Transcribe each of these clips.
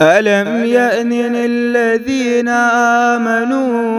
ألم يأنن الذين آمنوا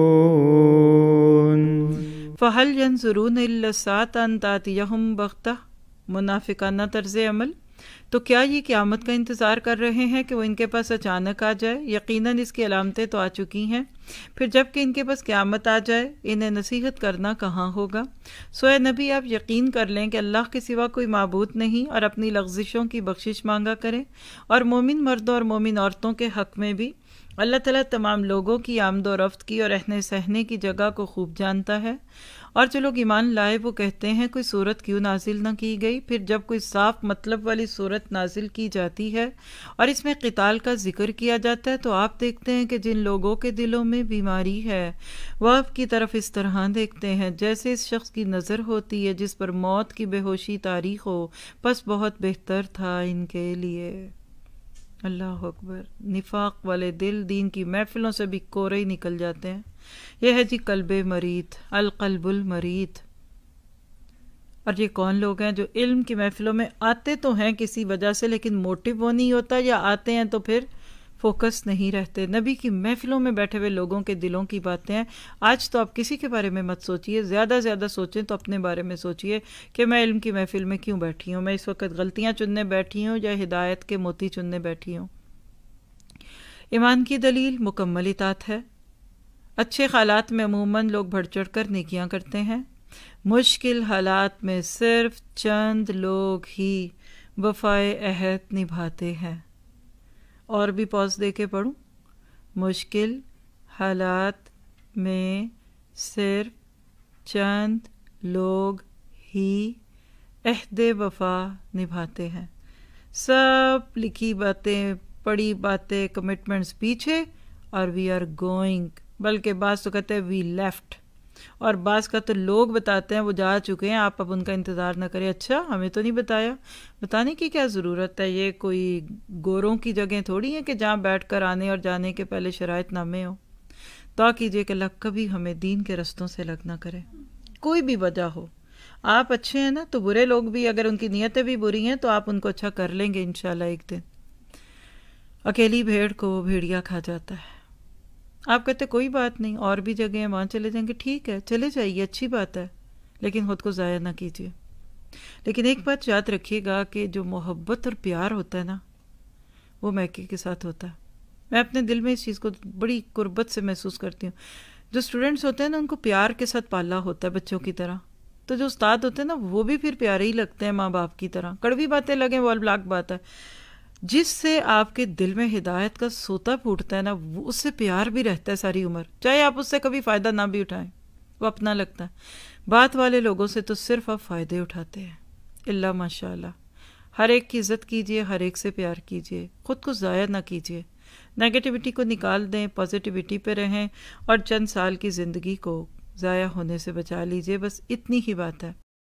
फ़हल यंजरून सातान तातियाहम बख्ता मुनाफिकाना तर्ज अमल तो क्या ये क़्यामत का इंतज़ार कर रहे हैं कि वो इनके पास अचानक आ जाए यकीनन इसकी अलामतें तो आ चुकी हैं फिर जबकि इनके पास क़्यामत आ जाए इन्हें नसीहत करना कहाँ होगा सोए नबी आप यकीन कर लें कि अल्लाह के सिवा कोई मबूत नहीं और अपनी लफ्जिशों की बख्शिश मांगा करें और मोमिन मर्दों और मोमिन औरतों के हक़ में भी अल्लाह ताला तमाम लोगों की आमदो रफ्त की और रहने सहने की जगह को खूब जानता है और जो लोग ईमान लाए वो कहते हैं कोई सूरत क्यों नाजिल ना की गई फिर जब कोई साफ मतलब वाली सूरत नाजिल की जाती है और इसमें कताल का जिक्र किया जाता है तो आप देखते हैं कि जिन लोगों के दिलों में बीमारी है वह आपकी तरफ इस तरह देखते हैं जैसे इस शख्स की नज़र होती है जिस पर मौत की बेहोशी तारीख हो बस बहुत बेहतर था इनके लिए अल्लाह अकबर निफाक वाले दिल दीन की महफिलों से भी कोरे ही निकल जाते हैं यह है जी कल्ब मरीत अलकलबुल मरीत और ये कौन लोग हैं जो इल्म की महफिलों में आते तो हैं किसी वजह से लेकिन मोटिव वो नहीं होता या आते हैं तो फिर फोकस नहीं रहते नबी की महफिलों में बैठे हुए लोगों के दिलों की बातें हैं आज तो आप किसी के बारे में मत सोचिए ज़्यादा से ज़्यादा सोचें तो अपने बारे में सोचिए कि मैं इल्म की महफिल में क्यों बैठी हूँ मैं इस वक्त गलतियाँ चुनने बैठी हूँ या हिदायत के मोती चुनने बैठी हूँ ईमान की दलील मुकम्मल इतात है अच्छे हालात में अमूमन लोग बढ़ चढ़ कर निकियाँ करते हैं मुश्किल हालात में सिर्फ चंद लोग ही वफाए अहद निभाते हैं और भी पॉज दे के पढ़ूँ मुश्किल हालात में सिर्फ चंद लोग ही अहद वफा निभाते हैं सब लिखी बातें पढ़ी बातें कमिटमेंट्स पीछे और वी आर गोइंग बल्कि बात तो कहते हैं वी लेफ्ट और बास का तो लोग बताते हैं वो जा चुके हैं आप अब उनका इंतज़ार ना करें अच्छा हमें तो नहीं बताया बताने की क्या ज़रूरत है ये कोई गोरों की जगह थोड़ी है कि जहाँ बैठ कर आने और जाने के पहले शरात नामे हो तो कीजिए कि लग कभी हमें दीन के रस्तों से लग ना करें कोई भी वजह हो आप अच्छे हैं ना तो बुरे लोग भी अगर उनकी नीयतें भी बुरी हैं तो आप उनको अच्छा कर लेंगे इन एक दिन अकेली भेड़ को वो भेड़िया खा जाता है आप कहते कोई बात नहीं और भी जगह है वहाँ चले जाएंगे ठीक है चले जाइए अच्छी बात है लेकिन खुद को ज़ाया ना कीजिए लेकिन एक बात याद रखिएगा कि जो मोहब्बत और प्यार होता है ना वो मैके के साथ होता है मैं अपने दिल में इस चीज़ को बड़ी कुर्बत से महसूस करती हूँ जो स्टूडेंट्स होते हैं ना उनको प्यार के साथ पाला होता है बच्चों की तरह तो जो उस्ताद होते हैं ना वो भी फिर प्यारे ही लगते हैं माँ बाप की तरह कड़वी बातें लगें वो अलग बात है जिससे आपके दिल में हिदायत का सोता फूटता है ना वो उससे प्यार भी रहता है सारी उम्र चाहे आप उससे कभी फ़ायदा ना भी उठाएं वो अपना लगता है बात वाले लोगों से तो सिर्फ आप फ़ायदे उठाते हैं अल्लाह माशाल्लाह हर एक की इज्जत कीजिए हर एक से प्यार कीजिए ख़ुद को ज़ाया ना कीजिए नेगेटिविटी को निकाल दें पॉजिटिविटी पे रहें और चंद साल की ज़िंदगी को ज़ाया होने से बचा लीजिए बस इतनी ही बात है